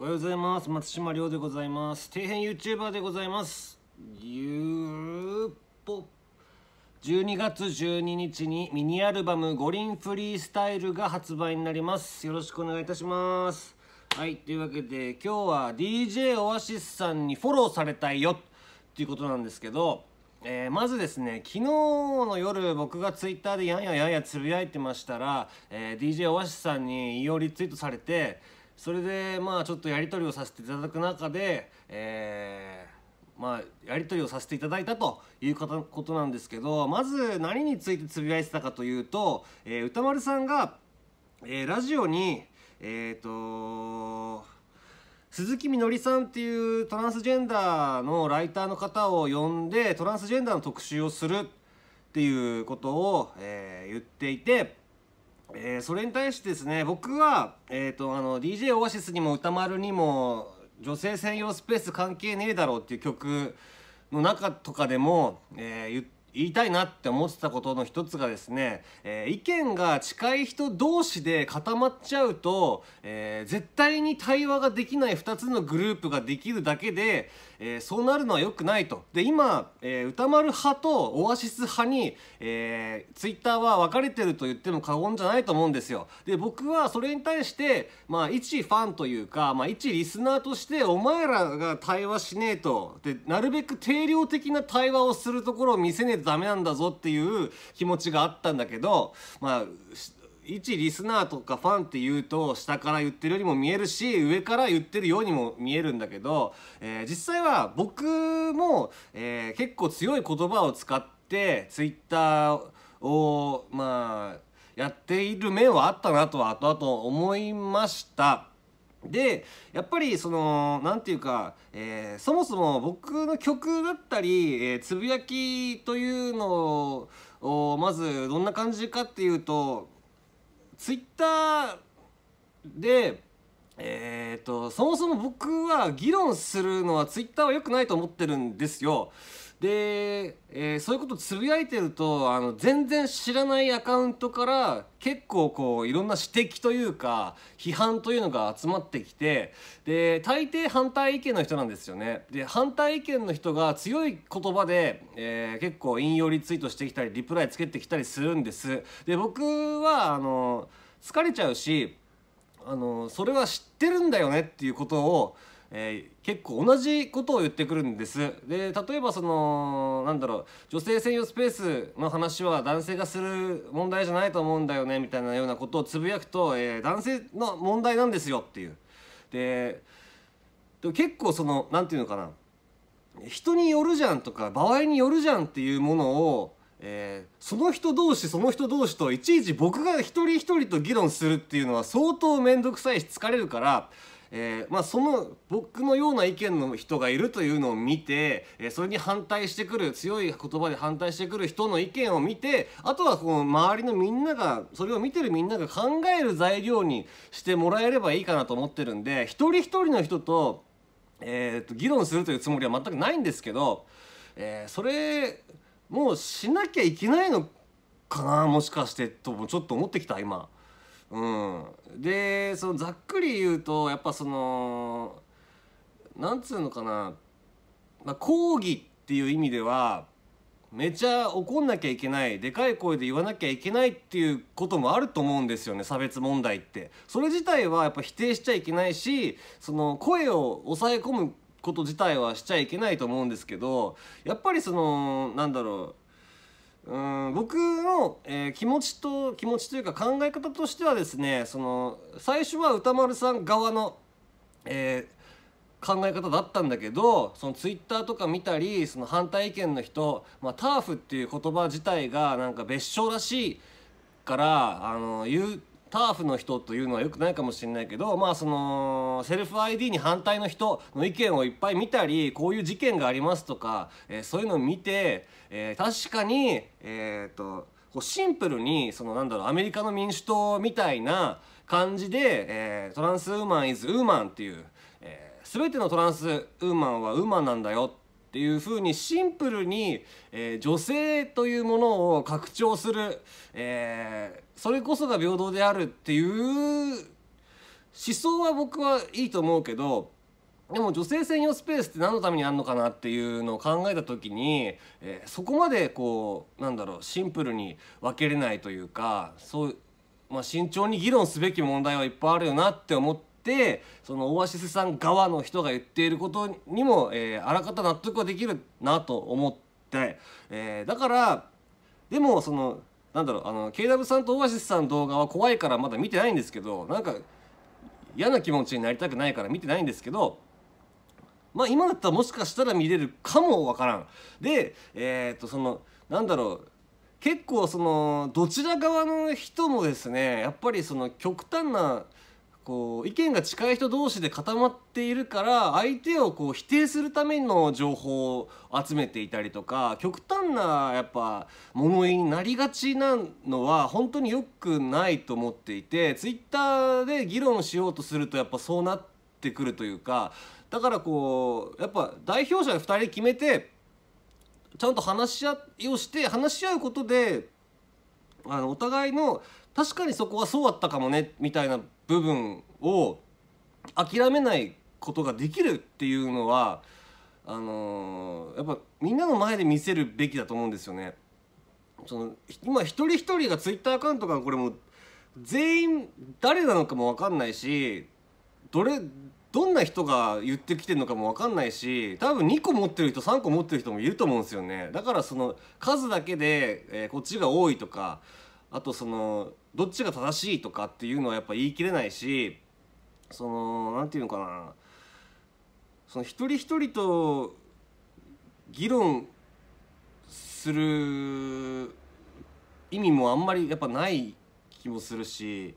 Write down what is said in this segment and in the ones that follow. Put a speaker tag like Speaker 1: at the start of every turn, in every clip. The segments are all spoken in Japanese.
Speaker 1: おはようございます。松島亮でございます。底辺 YouTuber でございます。ゆうぽ。12月12日にミニアルバム「五輪フリースタイル」が発売になります。よろしくお願いいたします。はい、というわけで今日は DJ オアシスさんにフォローされたいよっていうことなんですけど、えー、まずですね昨日の夜僕が Twitter でやんややんやつぶやいてましたら、えー、DJ オアシスさんに引用リツイートされてそれでまあちょっとやり取りをさせていただく中で、えー、まあ、やり取りをさせていただいたということなんですけどまず何についてつぶやいてたかというと、えー、歌丸さんが、えー、ラジオにえっ、と鈴木みのりさんっていうトランスジェンダーのライターの方を呼んでトランスジェンダーの特集をするっていうことを、え言っていて。えー、それに対してですね僕は、えーと、あの DJ オアシスにも歌丸にも女性専用スペース関係ねえだろうっていう曲の中とかでも、えー、言って言いたいなって思ってたことの一つがですね、えー、意見が近い人同士で固まっちゃうと、えー、絶対に対話ができない2つのグループができるだけで、えー、そうなるのは良くないと。で今、え歌丸派とオアシス派に、えー、ツイッターは分かれてると言っても過言じゃないと思うんですよ。で僕はそれに対して、まあ、一ファンというか、まあ、一リスナーとしてお前らが対話しねえとでなるべく定量的な対話をするところを見せねえとダメなんだぞっていう気持ちがあったんだけどまあ一リスナーとかファンっていうと下から言ってるようにも見えるし上から言ってるようにも見えるんだけど、えー、実際は僕も、えー、結構強い言葉を使ってツイッターをまあやっている面はあったなとは後々思いました。でやっぱりその何て言うか、えー、そもそも僕の曲だったり、えー、つぶやきというのをまずどんな感じかっていうとツイッターで。えーと、そもそも僕は議論するのはツイッターは良くないと思ってるんですよ。で、えー、そういうことつぶやいてるとあの全然知らないアカウントから結構こういろんな指摘というか批判というのが集まってきてで大抵反対意見の人なんですよね。で反対意見の人が強い言葉で、えー、結構引用リツイートしてきたりリプライつけてきたりするんです。で僕はあの疲れちゃうしあのそれは知ってるんだよねっていうことをえー、結構同じことを言ってくるんですで例えばそのなんだろう女性専用スペースの話は男性がする問題じゃないと思うんだよねみたいなようなことをつぶやくと、えー、男性の問題なんですよっていうで結構その何て言うのかな人によるじゃんとか場合によるじゃんっていうものをえー、その人同士その人同士といちいち僕が一人一人と議論するっていうのは相当面倒くさいし疲れるからえー、まあ、その僕のような意見の人がいるというのを見て、えそれに反対してくる強い言葉で反対してくる人の意見を見てあとはこの周りのみんながそれを見てるみんなが考える材料にしてもらえればいいかなと思ってるんで一人一人の人と,、えー、と議論するというつもりは全くないんですけど、えー、それもうしなきゃいけないのかなもしかしてともちょっと思ってきた今。うん、でそのざっくり言うとやっぱそのなんつうのかな、まあ、抗議っていう意味ではめちゃ怒んなきゃいけないでかい声で言わなきゃいけないっていうこともあると思うんですよね差別問題ってそれ自体はやっぱ否定しちゃいけないしその声を抑え込むこと自体はしちゃいけないと思うんですけどやっぱりそのなんだろううん僕の、えー、気持ちと気持ちというか考え方としてはですねその最初は歌丸さん側の、えー、考え方だったんだけどそのツイッターとか見たりその反対意見の人、まあ、ターフっていう言葉自体がなんか別称らしいからあの言うターフの人というのはよくないかもしれないけど、まあ、そのセルフ ID に反対の人の意見をいっぱい見たりこういう事件がありますとか、えー、そういうのを見て、えー、確かに、えーと、こうシンプルにそのなんだろうアメリカの民主党みたいな感じで、えー、トランスウーマンイズウーマンっていう、えー、全てのトランスウーマンはウーマンなんだよってっていうふうにシンプルに、えー、女性というものを拡張する、えー、それこそが平等であるっていう思想は僕はいいと思うけどでも女性専用スペースって何のためにあるのかなっていうのを考えた時に、えー、そこまでこうなんだろうシンプルに分けれないというかそう、まあ、慎重に議論すべき問題はいっぱいあるよなって思って。てそのオアシスさん側の人が言っていることにも、えー、あらかた納得はできるなと思って、えー、だからでもそのなんだろうあの KW さんとオアシスさんの動画は怖いからまだ見てないんですけどなんか嫌な気持ちになりたくないから見てないんですけど。まあ今だったらもしかしたら見れるかもわからん。で、えー、っと、その、なんだろう、結構そのどちら側の人もですねやっぱりその極端なこう意見が近い人同士で固まっているから相手をこう否定するための情報を集めていたりとか極端なやっぱ物言いになりがちなのは本当によくないと思っていてツイッターで議論しようとするとやっぱそうなってくるというかだからこうやっぱ代表者2人決めてちゃんと話し合いをして話し合うことであのお互いの確かにそこはそうだったかもねみたいな部分を諦めないことができるっていうのはあのー、やっぱみんなの前で見せるべきだと思うんですよね。その今一人一人が Twitter アカウントがこれも全員誰なのかも分かんないしどれどんな人が言ってきてるのかも分かんないし多分2個持ってる人3個持ってる人もいると思うんですよねだからその数だけで、えー、こっちが多いとかあとそのどっちが正しいとかっていうのはやっぱ言い切れないしその何て言うのかなその一人一人と議論する意味もあんまりやっぱない気もするし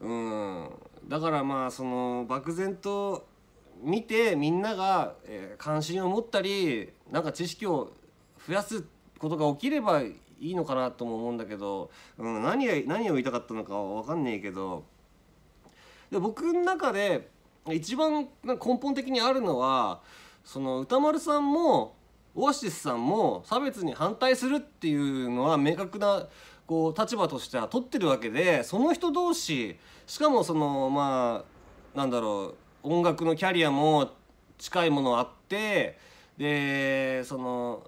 Speaker 1: うんだからまあその漠然と見てみんなが関心を持ったりなんか知識を増やすことが起きればいいいのかなとも思うんだけど、うん、何が何を言いたかったのかわ分かんねえけどで僕の中で一番根本的にあるのはその歌丸さんもオアシスさんも差別に反対するっていうのは明確なこう立場としては取ってるわけでその人同士しかもそのまあなんだろう音楽のキャリアも近いものあってでその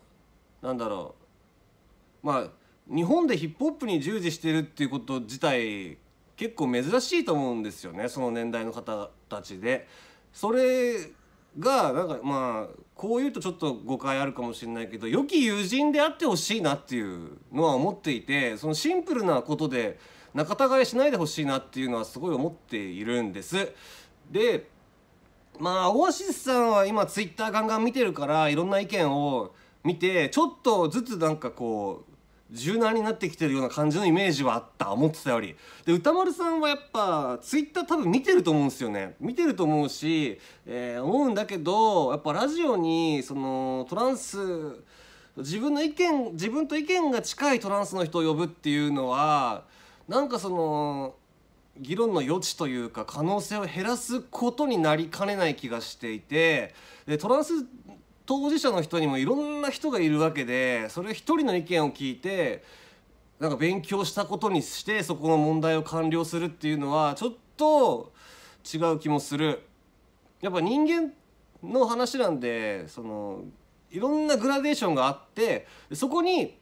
Speaker 1: なんだろうまあ日本でヒップホップに従事してるっていうこと自体結構珍しいと思うんですよねその年代の方たちで。それがなんかまあこう言うとちょっと誤解あるかもしれないけど良き友人であってほしいなっていうのは思っていてそのシンプルなことで仲違いしないでほしいなっていうのはすごい思っているんです。でまあオアシスさんは今ツイッターガンガン見てるからいろんな意見を見てちょっとずつなんかこう柔軟になってきてるような感じのイメージはあった思ってたよりで歌丸さんはやっぱツイッター多分見てると思うんですよね見てると思うし、えー、思うんだけどやっぱラジオにそのトランス自分の意見自分と意見が近いトランスの人を呼ぶっていうのはなんかその議論の余地というか可能性を減らすことになりかねない気がしていてトランス当事者の人にもいろんな人がいるわけでそれ一人の意見を聞いてなんか勉強したことにしてそこの問題を完了するっていうのはちょっと違う気もする。やっぱ人間の話なんでそのいろんなグラデーションがあってそこに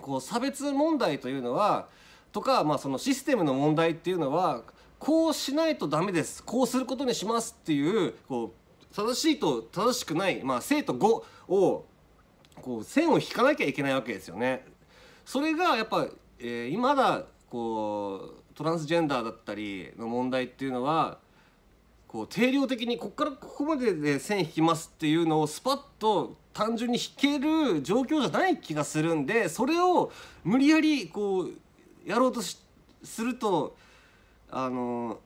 Speaker 1: こう差別問題というのはとか、まあ、そのシステムの問題っていうのはこうしないとダメですこうすることにしますっていうこう正しいと正しくない、まあ、正と誤をこう線を引かなきゃいけないわけですよね。それがやっぱ、えー、まだこうトランスジェンダーだったりの問題っていうのはこう定量的にここからここまでで線引きますっていうのをスパッと単純に引ける状況じゃない気がするんでそれを無理やりこうやろうとするとあの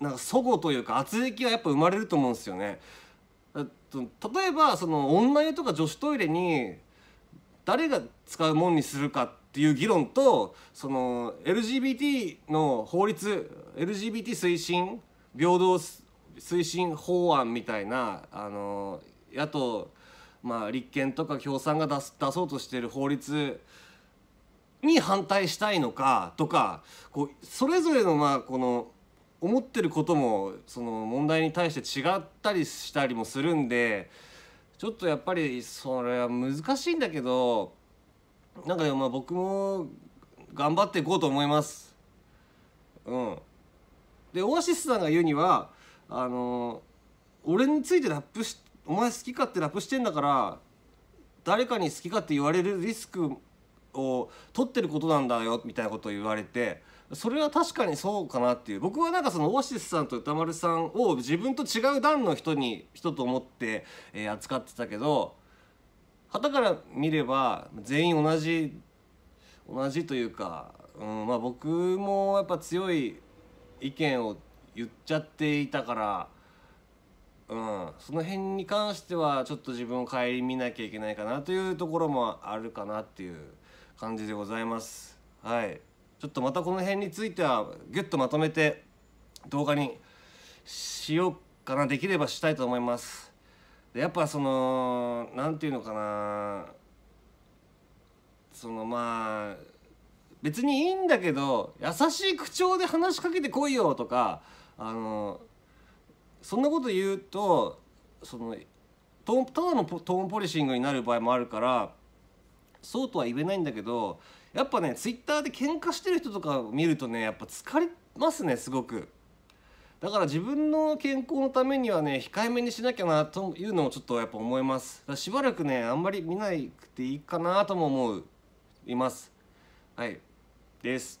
Speaker 1: なんか祖語というか圧力はやっぱ生まれると思うんですよね。例えばその女湯とか女子トイレに誰が使うもんにするかっていう議論とその LGBT の法律 LGBT 推進平等推進法案みたいなあの野党、まあ、立憲とか共産が出す出そうとしてる法律に反対したいのかとかこうそれぞれのまあこの。思ってることもその問題に対して違ったりしたりもするんでちょっとやっぱりそれは難しいんだけどなんかまあ僕も頑張っていこうと思います。うん、でオアシスさんが言うにはあの俺についてラップしお前好き勝手ラップしてんだから誰かに好き勝手言われるリスクを取ってることなんだよみたいなことを言われて。それは確かにそうかなっていう僕はなんかそのオアシスさんと歌丸さんを自分と違う段の人に人と思って、えー、扱ってたけど旗から見れば全員同じ同じというか、うんまあ、僕もやっぱ強い意見を言っちゃっていたから、うん、その辺に関してはちょっと自分を顧みなきゃいけないかなというところもあるかなっていう感じでございます。はいちょっとまたこの辺についてはギュッとまとめて動画にしようかなできればしたいと思いますでやっぱその何て言うのかなそのまあ別にいいんだけど優しい口調で話しかけてこいよとかあのそんなこと言うとそのただのトーンポリシングになる場合もあるからそうとは言えないんだけどやっぱねツイッターで喧嘩してる人とか見るとねやっぱ疲れますねすごくだから自分の健康のためにはね控えめにしなきゃなというのをちょっとやっぱ思いますしばらくねあんまり見なくていいかなとも思ういますはいです